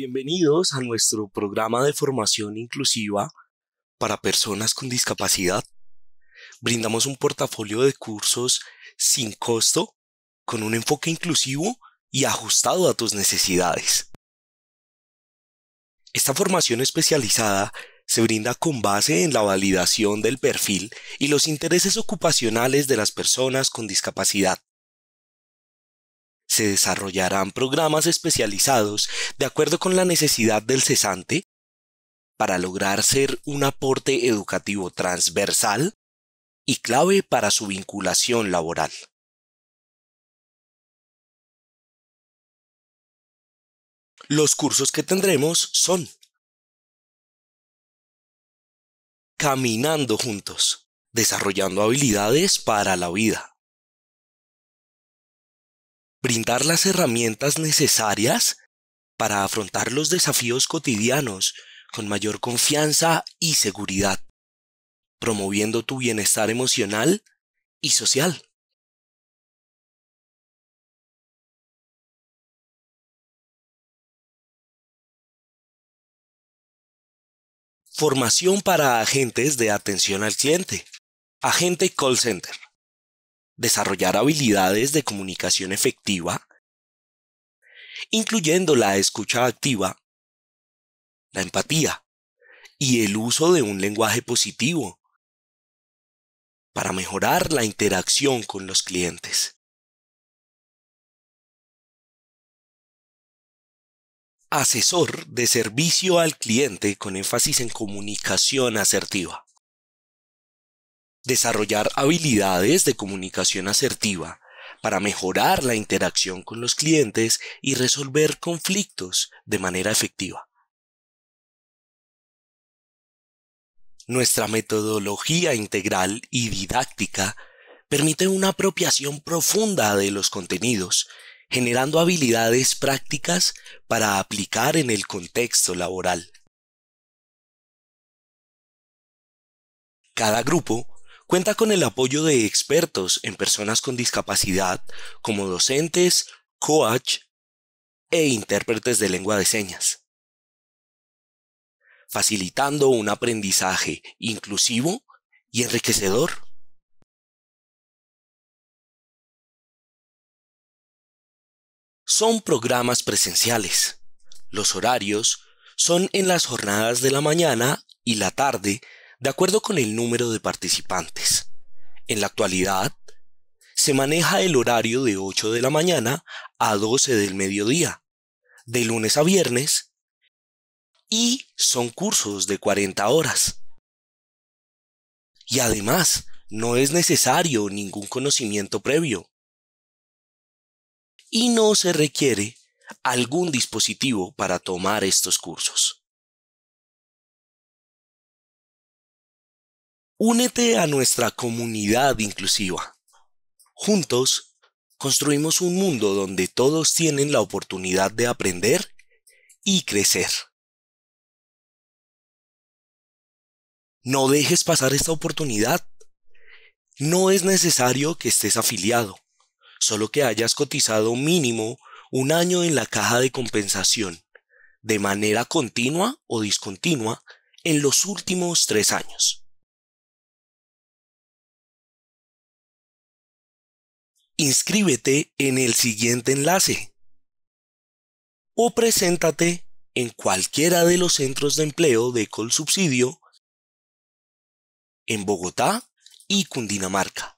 Bienvenidos a nuestro programa de formación inclusiva para personas con discapacidad. Brindamos un portafolio de cursos sin costo, con un enfoque inclusivo y ajustado a tus necesidades. Esta formación especializada se brinda con base en la validación del perfil y los intereses ocupacionales de las personas con discapacidad se desarrollarán programas especializados de acuerdo con la necesidad del cesante para lograr ser un aporte educativo transversal y clave para su vinculación laboral. Los cursos que tendremos son Caminando juntos, desarrollando habilidades para la vida brindar las herramientas necesarias para afrontar los desafíos cotidianos con mayor confianza y seguridad, promoviendo tu bienestar emocional y social. Formación para agentes de atención al cliente. Agente call center desarrollar habilidades de comunicación efectiva, incluyendo la escucha activa, la empatía y el uso de un lenguaje positivo para mejorar la interacción con los clientes. Asesor de servicio al cliente con énfasis en comunicación asertiva desarrollar habilidades de comunicación asertiva para mejorar la interacción con los clientes y resolver conflictos de manera efectiva. Nuestra metodología integral y didáctica permite una apropiación profunda de los contenidos, generando habilidades prácticas para aplicar en el contexto laboral. Cada grupo Cuenta con el apoyo de expertos en personas con discapacidad como docentes, coach e intérpretes de lengua de señas, facilitando un aprendizaje inclusivo y enriquecedor. Son programas presenciales. Los horarios son en las jornadas de la mañana y la tarde de acuerdo con el número de participantes. En la actualidad, se maneja el horario de 8 de la mañana a 12 del mediodía, de lunes a viernes, y son cursos de 40 horas. Y además, no es necesario ningún conocimiento previo. Y no se requiere algún dispositivo para tomar estos cursos. Únete a nuestra comunidad inclusiva. Juntos, construimos un mundo donde todos tienen la oportunidad de aprender y crecer. No dejes pasar esta oportunidad. No es necesario que estés afiliado, solo que hayas cotizado mínimo un año en la caja de compensación, de manera continua o discontinua, en los últimos tres años. inscríbete en el siguiente enlace o preséntate en cualquiera de los centros de empleo de Colsubsidio en Bogotá y Cundinamarca.